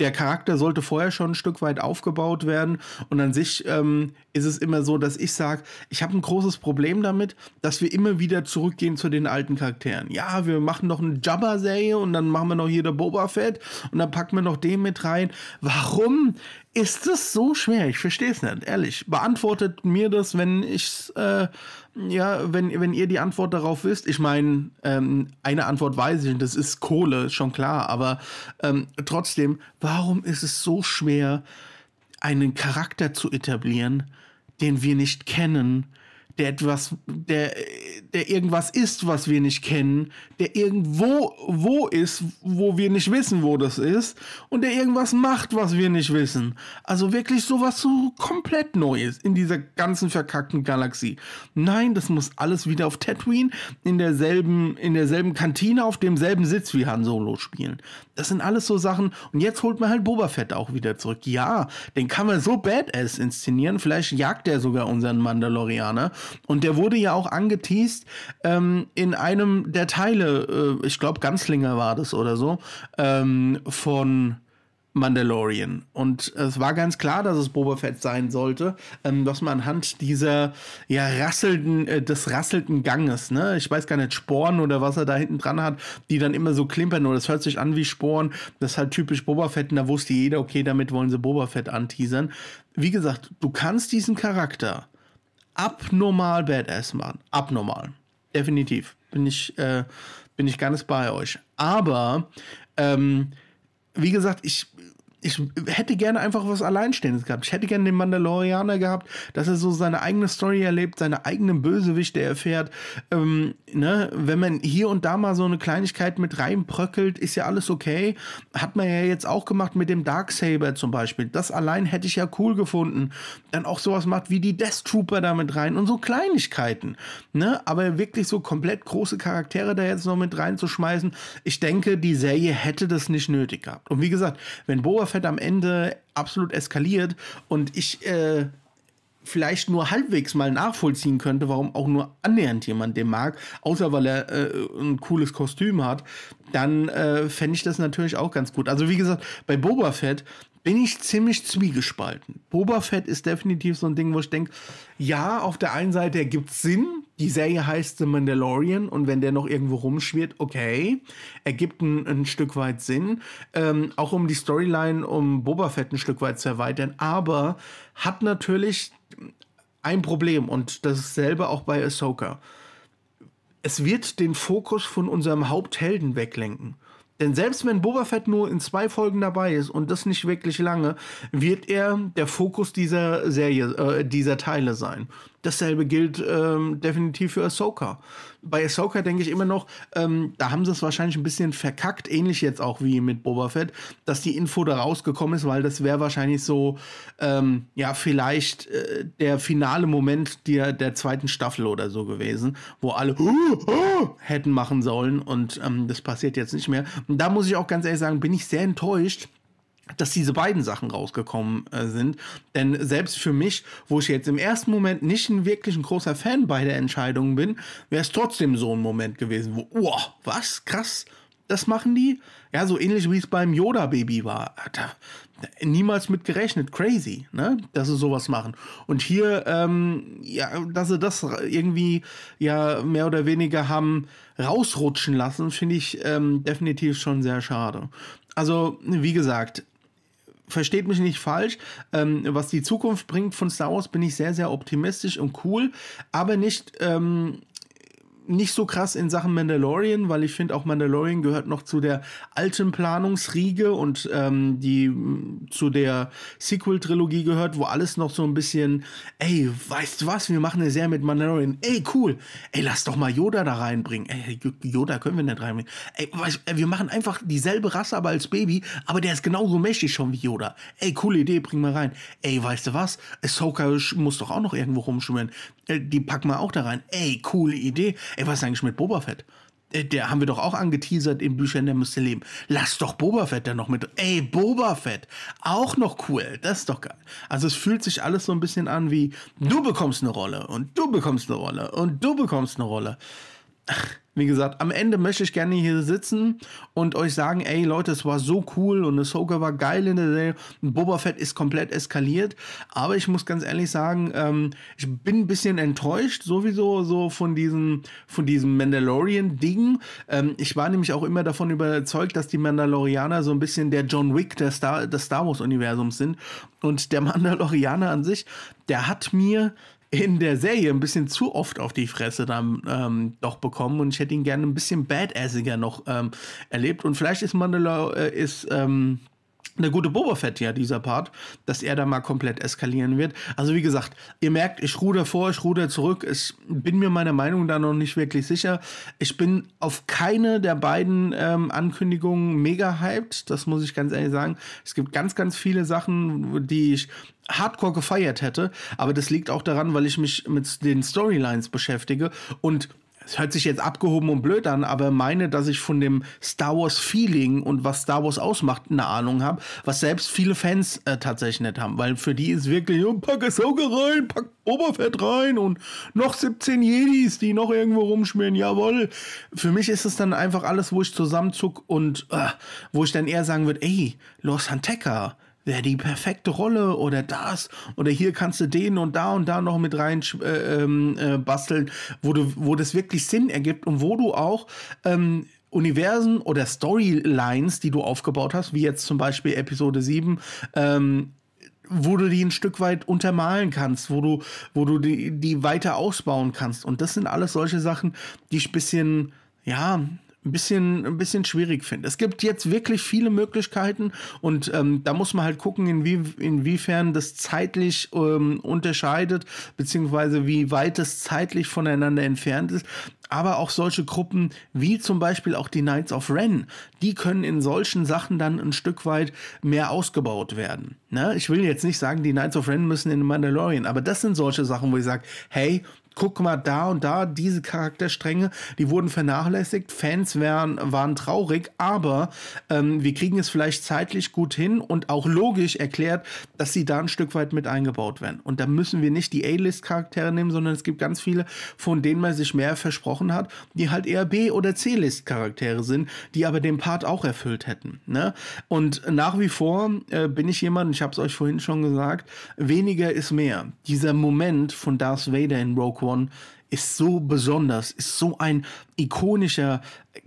der Charakter sollte vorher schon ein Stück weit aufgebaut werden. Und an sich ähm, ist es immer so, dass ich sage, ich habe ein großes Problem damit, dass wir immer wieder zurückgehen zu den alten Charakteren. Ja, wir machen noch eine Jabba-Serie und dann machen wir noch hier der Boba Fett und dann packen wir noch den mit rein. Warum ist das so schwer? Ich verstehe es nicht, ehrlich. Beantwortet mir das, wenn ich es äh, ja, wenn, wenn ihr die Antwort darauf wisst, ich meine, ähm, eine Antwort weiß ich, das ist Kohle, schon klar, aber ähm, trotzdem, warum ist es so schwer, einen Charakter zu etablieren, den wir nicht kennen, der etwas, der, der irgendwas ist, was wir nicht kennen, der irgendwo wo ist, wo wir nicht wissen, wo das ist, und der irgendwas macht, was wir nicht wissen. Also wirklich sowas so komplett Neues in dieser ganzen verkackten Galaxie. Nein, das muss alles wieder auf Tatooine in derselben, in derselben Kantine auf demselben Sitz wie Han Solo spielen. Das sind alles so Sachen. Und jetzt holt man halt Boba Fett auch wieder zurück. Ja, den kann man so badass inszenieren. Vielleicht jagt er sogar unseren Mandalorianer und der wurde ja auch angeteased ähm, in einem der Teile, äh, ich glaube Ganzlinger war das oder so, ähm, von Mandalorian. Und es war ganz klar, dass es Boba Fett sein sollte, ähm, dass man anhand dieser ja rasselnden, äh, des rasselnden Ganges, ne, ich weiß gar nicht, Sporen oder was er da hinten dran hat, die dann immer so klimpern oder es hört sich an wie Sporen, das ist halt typisch Boba Fett und da wusste jeder, okay, damit wollen sie Boba Fett anteasern. Wie gesagt, du kannst diesen Charakter abnormal badass machen. Abnormal. Definitiv. Bin ich, äh, bin ich ganz bei euch. Aber, ähm, wie gesagt, ich ich hätte gerne einfach was Alleinstehendes gehabt. Ich hätte gerne den Mandalorianer gehabt, dass er so seine eigene Story erlebt, seine eigenen Bösewichte erfährt. Ähm, ne? Wenn man hier und da mal so eine Kleinigkeit mit reinbröckelt, ist ja alles okay. Hat man ja jetzt auch gemacht mit dem Darksaber zum Beispiel. Das allein hätte ich ja cool gefunden. Dann auch sowas macht wie die Death Trooper da mit rein und so Kleinigkeiten. Ne? Aber wirklich so komplett große Charaktere da jetzt noch mit reinzuschmeißen. Ich denke, die Serie hätte das nicht nötig gehabt. Und wie gesagt, wenn Boba Fett am Ende absolut eskaliert und ich äh, vielleicht nur halbwegs mal nachvollziehen könnte, warum auch nur annähernd jemand den mag, außer weil er äh, ein cooles Kostüm hat, dann äh, fände ich das natürlich auch ganz gut. Also wie gesagt, bei Boba Fett bin ich ziemlich zwiegespalten. Boba Fett ist definitiv so ein Ding, wo ich denke, ja, auf der einen Seite ergibt es Sinn, die Serie heißt The Mandalorian und wenn der noch irgendwo rumschwirrt, okay, ergibt ein, ein Stück weit Sinn, ähm, auch um die Storyline um Boba Fett ein Stück weit zu erweitern, aber hat natürlich ein Problem und dasselbe auch bei Ahsoka. Es wird den Fokus von unserem Haupthelden weglenken. Denn selbst wenn Boba Fett nur in zwei Folgen dabei ist und das nicht wirklich lange, wird er der Fokus dieser Serie, äh, dieser Teile sein. Dasselbe gilt ähm, definitiv für Ahsoka. Bei Ahsoka denke ich immer noch, ähm, da haben sie es wahrscheinlich ein bisschen verkackt, ähnlich jetzt auch wie mit Boba Fett, dass die Info da rausgekommen ist, weil das wäre wahrscheinlich so, ähm, ja, vielleicht äh, der finale Moment der, der zweiten Staffel oder so gewesen, wo alle uh, uh, hätten machen sollen und ähm, das passiert jetzt nicht mehr. Und da muss ich auch ganz ehrlich sagen, bin ich sehr enttäuscht, dass diese beiden Sachen rausgekommen äh, sind. Denn selbst für mich, wo ich jetzt im ersten Moment nicht ein wirklich ein großer Fan beider Entscheidungen bin, wäre es trotzdem so ein Moment gewesen, wo, oh, was, krass, das machen die? Ja, so ähnlich wie es beim Yoda-Baby war. Da, da, niemals mit gerechnet, crazy, ne? dass sie sowas machen. Und hier, ähm, ja, dass sie das irgendwie ja mehr oder weniger haben rausrutschen lassen, finde ich ähm, definitiv schon sehr schade. Also, wie gesagt, versteht mich nicht falsch, ähm, was die Zukunft bringt von Star Wars, bin ich sehr, sehr optimistisch und cool, aber nicht ähm, nicht so krass in Sachen Mandalorian, weil ich finde auch Mandalorian gehört noch zu der alten Planungsriege und ähm, die mm, zu der Sequel-Trilogie gehört, wo alles noch so ein bisschen, ey, weißt du was, wir machen eine Serie mit Mandalorian, ey, cool, ey, lass doch mal Yoda da reinbringen, ey, Yoda können wir nicht reinbringen, ey, weißt, wir machen einfach dieselbe Rasse, aber als Baby, aber der ist genauso mächtig schon wie Yoda, ey, coole Idee, bring mal rein, ey, weißt du was, Ahsoka muss doch auch noch irgendwo rumschwimmen, äh, die packen wir auch da rein, ey, coole Idee, Ey, was ist eigentlich mit Boba Fett? Äh, der haben wir doch auch angeteasert im Büchern, der müsste leben. Lass doch Boba Fett da noch mit. Ey, Boba Fett. Auch noch cool. Das ist doch geil. Also es fühlt sich alles so ein bisschen an wie, du bekommst eine Rolle und du bekommst eine Rolle und du bekommst eine Rolle wie gesagt, am Ende möchte ich gerne hier sitzen und euch sagen, ey Leute, es war so cool und Ahsoka war geil in der Serie Boba Fett ist komplett eskaliert. Aber ich muss ganz ehrlich sagen, ähm, ich bin ein bisschen enttäuscht sowieso so von diesem, von diesem Mandalorian-Ding. Ähm, ich war nämlich auch immer davon überzeugt, dass die Mandalorianer so ein bisschen der John Wick der Star, des Star Wars-Universums sind. Und der Mandalorianer an sich, der hat mir in der Serie ein bisschen zu oft auf die Fresse dann ähm, doch bekommen und ich hätte ihn gerne ein bisschen badassiger noch ähm, erlebt. Und vielleicht ist Mandalore äh, ist ähm, der gute Boba Fett ja, dieser Part, dass er da mal komplett eskalieren wird. Also wie gesagt, ihr merkt, ich ruder vor, ich ruder zurück. Ich bin mir meiner Meinung da noch nicht wirklich sicher. Ich bin auf keine der beiden ähm, Ankündigungen mega hyped. Das muss ich ganz ehrlich sagen. Es gibt ganz, ganz viele Sachen, die ich hardcore gefeiert hätte. Aber das liegt auch daran, weil ich mich mit den Storylines beschäftige und es hört sich jetzt abgehoben und blöd an, aber meine, dass ich von dem Star Wars Feeling und was Star Wars ausmacht, eine Ahnung habe, was selbst viele Fans äh, tatsächlich nicht haben, weil für die ist wirklich, oh, pack Ahsoka rein, pack Oberfett rein und noch 17 Jedis, die noch irgendwo rumschmieren, jawohl. Für mich ist es dann einfach alles, wo ich zusammenzuck und äh, wo ich dann eher sagen würde, ey, Los Anteca, ja, die perfekte Rolle oder das oder hier kannst du den und da und da noch mit rein äh, ähm, äh, basteln, wo, du, wo das wirklich Sinn ergibt und wo du auch ähm, Universen oder Storylines, die du aufgebaut hast, wie jetzt zum Beispiel Episode 7, ähm, wo du die ein Stück weit untermalen kannst, wo du, wo du die, die weiter ausbauen kannst. Und das sind alles solche Sachen, die ich ein bisschen, ja, ein bisschen, ein bisschen schwierig finde. Es gibt jetzt wirklich viele Möglichkeiten und ähm, da muss man halt gucken, inwie, inwiefern das zeitlich ähm, unterscheidet, beziehungsweise wie weit es zeitlich voneinander entfernt ist. Aber auch solche Gruppen wie zum Beispiel auch die Knights of Ren, die können in solchen Sachen dann ein Stück weit mehr ausgebaut werden. Ne? Ich will jetzt nicht sagen, die Knights of Ren müssen in Mandalorian, aber das sind solche Sachen, wo ich sage, hey, guck mal da und da, diese Charakterstränge, die wurden vernachlässigt, Fans wären, waren traurig, aber ähm, wir kriegen es vielleicht zeitlich gut hin und auch logisch erklärt, dass sie da ein Stück weit mit eingebaut werden. Und da müssen wir nicht die A-List-Charaktere nehmen, sondern es gibt ganz viele, von denen man sich mehr versprochen hat, die halt eher B- oder C-List-Charaktere sind, die aber den Part auch erfüllt hätten. Ne? Und nach wie vor äh, bin ich jemand, ich habe es euch vorhin schon gesagt, weniger ist mehr. Dieser Moment von Darth Vader in Roku One ist so besonders, ist so ein ikonischer,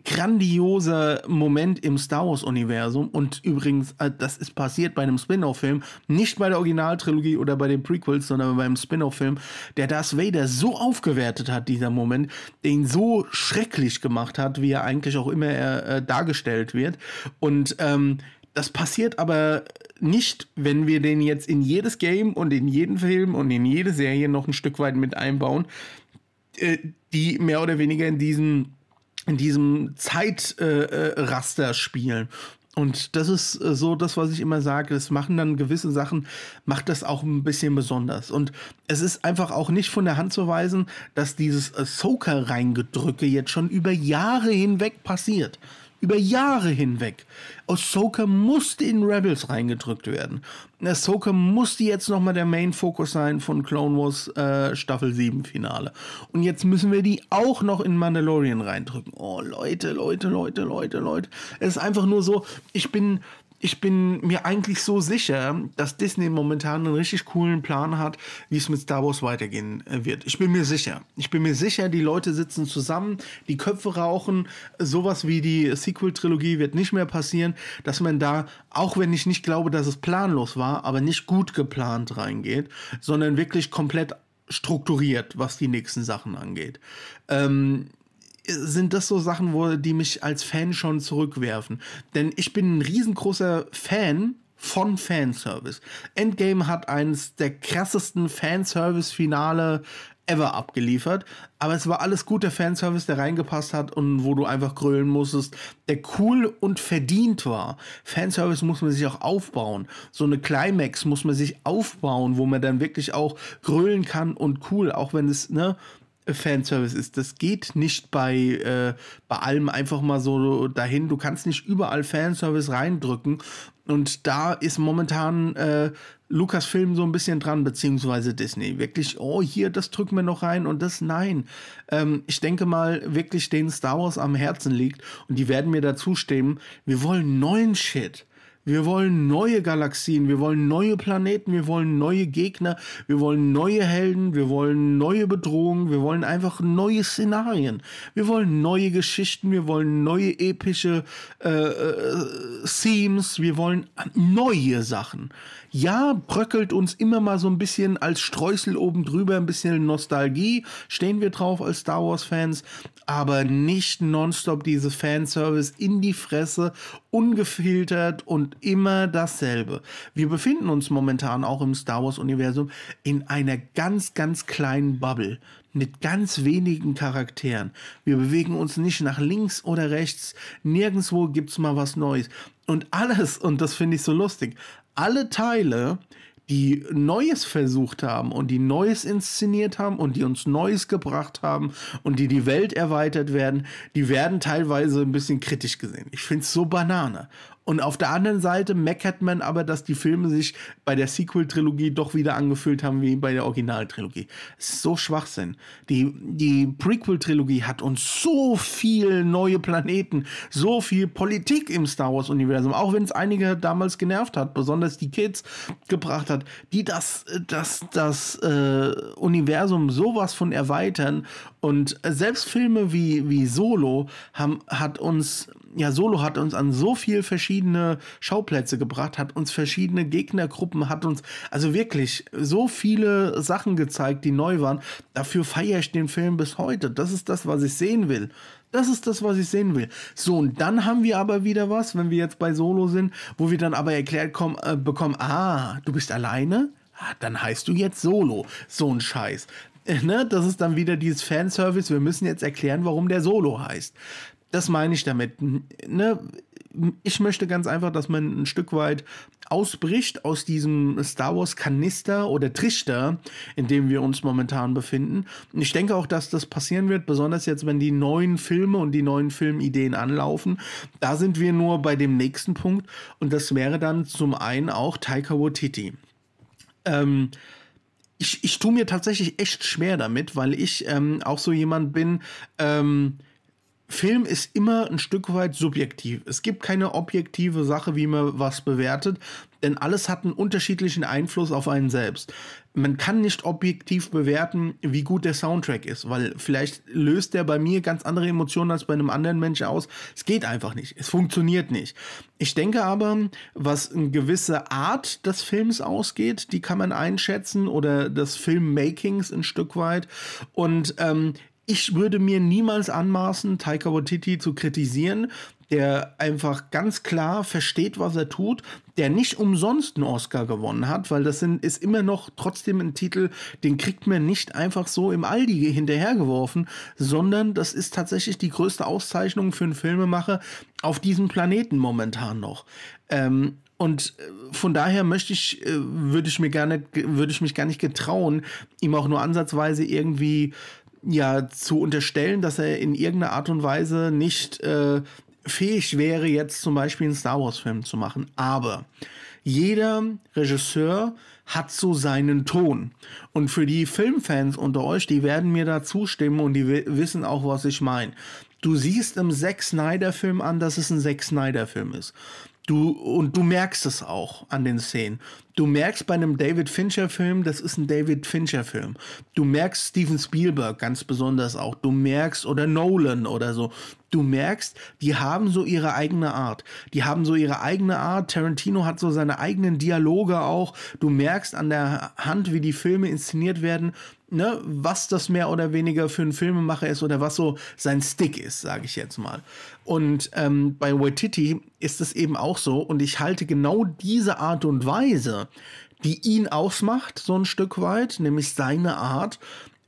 grandioser Moment im Star Wars-Universum. Und übrigens, äh, das ist passiert bei einem Spin-off-Film, nicht bei der Originaltrilogie oder bei den Prequels, sondern beim Spin-off-Film, der Darth Vader so aufgewertet hat, dieser Moment, den so schrecklich gemacht hat, wie er eigentlich auch immer äh, dargestellt wird. Und ähm, das passiert aber nicht, wenn wir den jetzt in jedes Game und in jeden Film und in jede Serie noch ein Stück weit mit einbauen, äh, die mehr oder weniger in diesem, in diesem Zeitraster äh, äh, spielen. Und das ist so das, was ich immer sage. Das machen dann gewisse Sachen, macht das auch ein bisschen besonders. Und es ist einfach auch nicht von der Hand zu weisen, dass dieses soaker reingedrücke jetzt schon über Jahre hinweg passiert über Jahre hinweg. Ahsoka musste in Rebels reingedrückt werden. Ahsoka musste jetzt nochmal der Main-Fokus sein von Clone Wars äh, Staffel 7 Finale. Und jetzt müssen wir die auch noch in Mandalorian reindrücken. Oh, Leute, Leute, Leute, Leute, Leute. Es ist einfach nur so, ich bin ich bin mir eigentlich so sicher, dass Disney momentan einen richtig coolen Plan hat, wie es mit Star Wars weitergehen äh, wird. Ich bin mir sicher. Ich bin mir sicher, die Leute sitzen zusammen, die Köpfe rauchen. Sowas wie die Sequel-Trilogie wird nicht mehr passieren, dass man da, auch wenn ich nicht glaube, dass es planlos war, aber nicht gut geplant reingeht, sondern wirklich komplett strukturiert, was die nächsten Sachen angeht. Ähm, sind das so Sachen, wo, die mich als Fan schon zurückwerfen. Denn ich bin ein riesengroßer Fan von Fanservice. Endgame hat eines der krassesten Fanservice-Finale ever abgeliefert. Aber es war alles gut, der Fanservice, der reingepasst hat und wo du einfach grölen musstest, der cool und verdient war. Fanservice muss man sich auch aufbauen. So eine Climax muss man sich aufbauen, wo man dann wirklich auch grölen kann und cool, auch wenn es, ne, Fanservice ist. Das geht nicht bei, äh, bei allem einfach mal so dahin. Du kannst nicht überall Fanservice reindrücken. Und da ist momentan äh, Lukas-Film so ein bisschen dran, beziehungsweise Disney. Wirklich, oh, hier, das drücken wir noch rein und das nein. Ähm, ich denke mal, wirklich denen Star Wars am Herzen liegt und die werden mir dazu stimmen. Wir wollen neuen Shit. Wir wollen neue Galaxien, wir wollen neue Planeten, wir wollen neue Gegner, wir wollen neue Helden, wir wollen neue Bedrohungen, wir wollen einfach neue Szenarien. Wir wollen neue Geschichten, wir wollen neue epische äh, äh, Themes, wir wollen neue Sachen. Ja, bröckelt uns immer mal so ein bisschen als Streusel oben drüber, ein bisschen Nostalgie, stehen wir drauf als Star Wars-Fans, aber nicht nonstop diese Fanservice in die Fresse, ungefiltert und immer dasselbe. Wir befinden uns momentan auch im Star Wars-Universum in einer ganz, ganz kleinen Bubble mit ganz wenigen Charakteren. Wir bewegen uns nicht nach links oder rechts. Nirgendwo gibt es mal was Neues. Und alles, und das finde ich so lustig, alle Teile, die Neues versucht haben und die Neues inszeniert haben und die uns Neues gebracht haben und die die Welt erweitert werden, die werden teilweise ein bisschen kritisch gesehen. Ich finde es so Banane. Und auf der anderen Seite meckert man aber, dass die Filme sich bei der Sequel-Trilogie doch wieder angefühlt haben wie bei der Originaltrilogie. Es so Schwachsinn. Die, die Prequel-Trilogie hat uns so viel neue Planeten, so viel Politik im Star Wars-Universum, auch wenn es einige damals genervt hat, besonders die Kids gebracht hat, die das, das, das äh, Universum sowas von erweitern. Und selbst Filme wie, wie Solo haben, hat uns ja, Solo hat uns an so viele verschiedene Schauplätze gebracht, hat uns verschiedene Gegnergruppen, hat uns also wirklich so viele Sachen gezeigt, die neu waren. Dafür feiere ich den Film bis heute. Das ist das, was ich sehen will. Das ist das, was ich sehen will. So, und dann haben wir aber wieder was, wenn wir jetzt bei Solo sind, wo wir dann aber erklärt kommen, äh, bekommen, ah, du bist alleine? Ah, dann heißt du jetzt Solo. So ein Scheiß. Ne? Das ist dann wieder dieses Fanservice, wir müssen jetzt erklären, warum der Solo heißt das meine ich damit. Ne? Ich möchte ganz einfach, dass man ein Stück weit ausbricht aus diesem Star Wars Kanister oder Trichter, in dem wir uns momentan befinden. Und ich denke auch, dass das passieren wird, besonders jetzt, wenn die neuen Filme und die neuen Filmideen anlaufen. Da sind wir nur bei dem nächsten Punkt und das wäre dann zum einen auch Taika Waititi. Ähm, ich, ich tue mir tatsächlich echt schwer damit, weil ich ähm, auch so jemand bin, ähm, Film ist immer ein Stück weit subjektiv. Es gibt keine objektive Sache, wie man was bewertet, denn alles hat einen unterschiedlichen Einfluss auf einen selbst. Man kann nicht objektiv bewerten, wie gut der Soundtrack ist, weil vielleicht löst der bei mir ganz andere Emotionen als bei einem anderen Menschen aus. Es geht einfach nicht. Es funktioniert nicht. Ich denke aber, was eine gewisse Art des Films ausgeht, die kann man einschätzen oder des Filmmakings ein Stück weit. Und ähm, ich würde mir niemals anmaßen, Taika Waititi zu kritisieren, der einfach ganz klar versteht, was er tut, der nicht umsonst einen Oscar gewonnen hat, weil das sind, ist immer noch trotzdem ein Titel, den kriegt man nicht einfach so im Aldi hinterhergeworfen, sondern das ist tatsächlich die größte Auszeichnung für einen Filmemacher auf diesem Planeten momentan noch. Ähm, und äh, von daher möchte ich, äh, würde ich mir gerne, würde ich mich gar nicht getrauen, ihm auch nur ansatzweise irgendwie ja zu unterstellen, dass er in irgendeiner Art und Weise nicht äh, fähig wäre, jetzt zum Beispiel einen Star Wars-Film zu machen. Aber jeder Regisseur hat so seinen Ton. Und für die Filmfans unter euch, die werden mir da zustimmen und die wissen auch, was ich meine. Du siehst im Zack Snyder-Film an, dass es ein Zack Snyder-Film ist. Du, und du merkst es auch an den Szenen. Du merkst bei einem David Fincher-Film, das ist ein David Fincher-Film. Du merkst Steven Spielberg ganz besonders auch. Du merkst oder Nolan oder so. Du merkst, die haben so ihre eigene Art. Die haben so ihre eigene Art. Tarantino hat so seine eigenen Dialoge auch. Du merkst an der Hand, wie die Filme inszeniert werden, ne, was das mehr oder weniger für ein Filmemacher ist oder was so sein Stick ist, sage ich jetzt mal. Und ähm, bei Waititi ist es eben auch so und ich halte genau diese Art und Weise, die ihn ausmacht, so ein Stück weit, nämlich seine Art,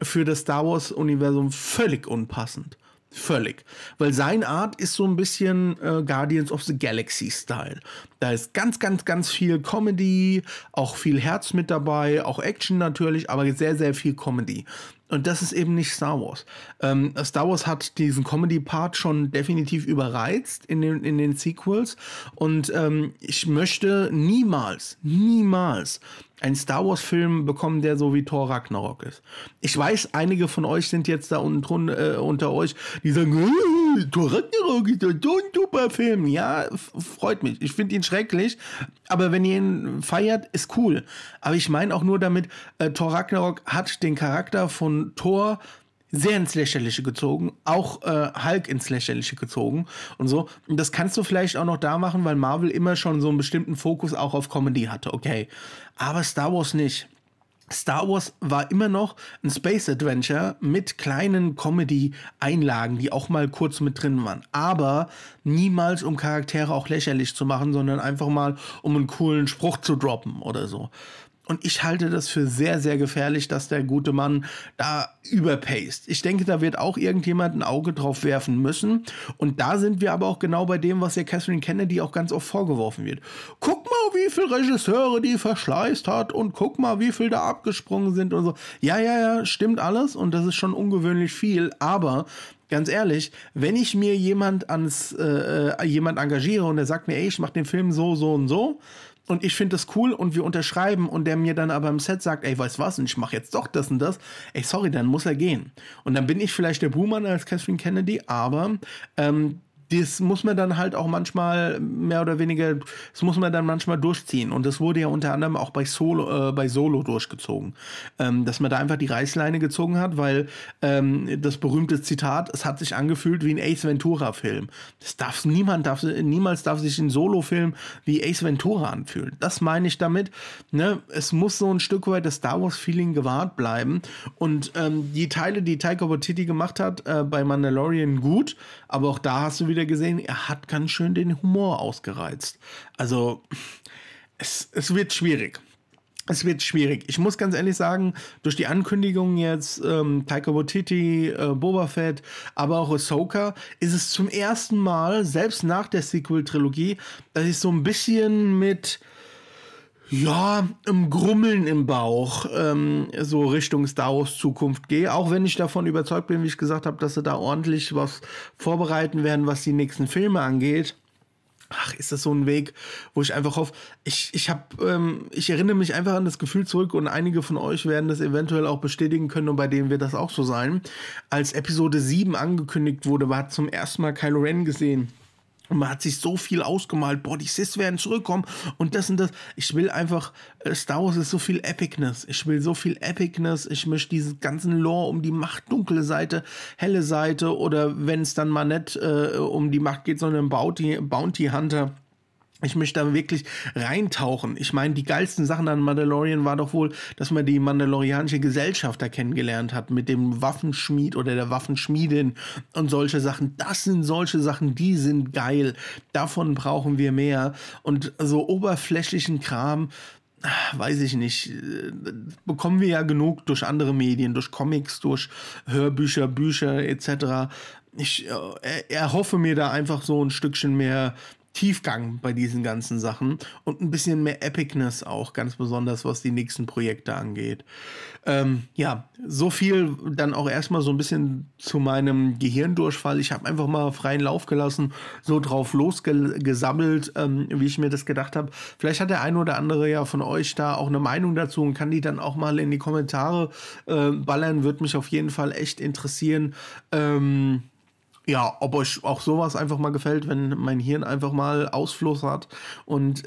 für das Star Wars-Universum völlig unpassend. Völlig. Weil sein Art ist so ein bisschen äh, Guardians of the Galaxy-Style. Da ist ganz, ganz, ganz viel Comedy, auch viel Herz mit dabei, auch Action natürlich, aber sehr, sehr viel Comedy. Und das ist eben nicht Star Wars. Ähm, Star Wars hat diesen Comedy-Part schon definitiv überreizt in den, in den Sequels. Und ähm, ich möchte niemals, niemals einen Star Wars-Film bekommen, der so wie Thor Ragnarok ist. Ich weiß, einige von euch sind jetzt da unten äh, unter euch, die sagen, Thor hm. Ragnarok ist ein so ein super Film. Ja, freut mich. Ich finde ihn schrecklich, aber wenn ihr ihn feiert, ist cool. Aber ich meine auch nur damit, äh, Thor Ragnarok hat den Charakter von Thor sehr ins Lächerliche gezogen, auch äh, Hulk ins Lächerliche gezogen und so. Und das kannst du vielleicht auch noch da machen, weil Marvel immer schon so einen bestimmten Fokus auch auf Comedy hatte, okay. Aber Star Wars nicht. Star Wars war immer noch ein Space Adventure mit kleinen Comedy-Einlagen, die auch mal kurz mit drin waren. Aber niemals, um Charaktere auch lächerlich zu machen, sondern einfach mal, um einen coolen Spruch zu droppen oder so. Und ich halte das für sehr, sehr gefährlich, dass der gute Mann da überpaced. Ich denke, da wird auch irgendjemand ein Auge drauf werfen müssen. Und da sind wir aber auch genau bei dem, was ja Catherine Kennedy auch ganz oft vorgeworfen wird. Guck mal, wie viele Regisseure die verschleißt hat und guck mal, wie viele da abgesprungen sind und so. Ja, ja, ja, stimmt alles und das ist schon ungewöhnlich viel, aber ganz ehrlich, wenn ich mir jemand ans äh, äh jemand engagiere und der sagt mir, ey, ich mach den Film so, so und so, und ich finde das cool und wir unterschreiben und der mir dann aber im Set sagt, ey, weißt was, und ich mache jetzt doch das und das, ey, sorry, dann muss er gehen. Und dann bin ich vielleicht der Buhmann als Catherine Kennedy, aber ähm, das muss man dann halt auch manchmal mehr oder weniger, das muss man dann manchmal durchziehen. Und das wurde ja unter anderem auch bei Solo, äh, bei Solo durchgezogen. Ähm, dass man da einfach die Reißleine gezogen hat, weil ähm, das berühmte Zitat, es hat sich angefühlt wie ein Ace Ventura-Film. Das darf niemand, darf, niemals darf sich ein Solo-Film wie Ace Ventura anfühlen. Das meine ich damit. Ne? Es muss so ein Stück weit das Star Wars-Feeling gewahrt bleiben. Und ähm, die Teile, die Taika Waititi gemacht hat, äh, bei Mandalorian gut, aber auch da hast du wieder wieder gesehen, er hat ganz schön den Humor ausgereizt. Also es, es wird schwierig. Es wird schwierig. Ich muss ganz ehrlich sagen, durch die Ankündigungen jetzt, ähm, Taika Waititi, äh, Boba Fett, aber auch Ahsoka, ist es zum ersten Mal, selbst nach der Sequel-Trilogie, dass ich so ein bisschen mit ja, im Grummeln im Bauch, ähm, so Richtung Star Wars Zukunft gehe. Auch wenn ich davon überzeugt bin, wie ich gesagt habe, dass sie da ordentlich was vorbereiten werden, was die nächsten Filme angeht. Ach, ist das so ein Weg, wo ich einfach hoffe, ich, ich habe, ähm, ich erinnere mich einfach an das Gefühl zurück und einige von euch werden das eventuell auch bestätigen können und bei denen wird das auch so sein. Als Episode 7 angekündigt wurde, war zum ersten Mal Kylo Ren gesehen und man hat sich so viel ausgemalt, boah, die Sith werden zurückkommen und das und das. Ich will einfach, äh, Star Wars ist so viel Epicness. Ich will so viel Epicness. Ich mische diesen ganzen Lore um die Macht, dunkle Seite, helle Seite oder wenn es dann mal nicht äh, um die Macht geht, sondern Bounty, Bounty Hunter ich möchte da wirklich reintauchen. Ich meine, die geilsten Sachen an Mandalorian war doch wohl, dass man die mandalorianische Gesellschaft da kennengelernt hat mit dem Waffenschmied oder der Waffenschmiedin und solche Sachen. Das sind solche Sachen, die sind geil. Davon brauchen wir mehr. Und so oberflächlichen Kram, ah, weiß ich nicht, äh, bekommen wir ja genug durch andere Medien, durch Comics, durch Hörbücher, Bücher etc. Ich äh, erhoffe mir da einfach so ein Stückchen mehr Tiefgang bei diesen ganzen Sachen und ein bisschen mehr Epicness auch, ganz besonders was die nächsten Projekte angeht. Ähm, ja, so viel dann auch erstmal so ein bisschen zu meinem Gehirndurchfall. Ich habe einfach mal freien Lauf gelassen, so drauf losgesammelt, ähm, wie ich mir das gedacht habe. Vielleicht hat der ein oder andere ja von euch da auch eine Meinung dazu und kann die dann auch mal in die Kommentare äh, ballern. Würde mich auf jeden Fall echt interessieren. Ähm, ja, ob euch auch sowas einfach mal gefällt, wenn mein Hirn einfach mal Ausfluss hat und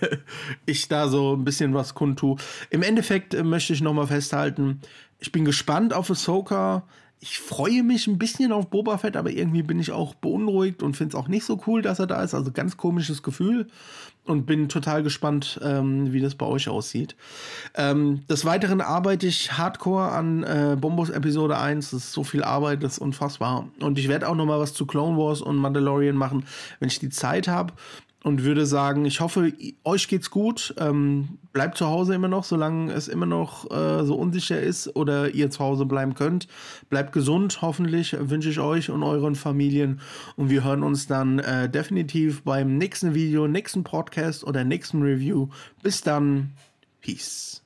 ich da so ein bisschen was kundtue. Im Endeffekt äh, möchte ich nochmal festhalten, ich bin gespannt auf Ahsoka. Ich freue mich ein bisschen auf Boba Fett, aber irgendwie bin ich auch beunruhigt und finde es auch nicht so cool, dass er da ist. Also ganz komisches Gefühl und bin total gespannt, ähm, wie das bei euch aussieht. Ähm, des Weiteren arbeite ich hardcore an äh, Bombos Episode 1. Das ist so viel Arbeit, das ist unfassbar. Und ich werde auch noch mal was zu Clone Wars und Mandalorian machen, wenn ich die Zeit habe und würde sagen, ich hoffe, euch geht's gut. Ähm, bleibt zu Hause immer noch, solange es immer noch äh, so unsicher ist oder ihr zu Hause bleiben könnt. Bleibt gesund, hoffentlich wünsche ich euch und euren Familien. Und wir hören uns dann äh, definitiv beim nächsten Video, nächsten Podcast oder nächsten Review. Bis dann. Peace.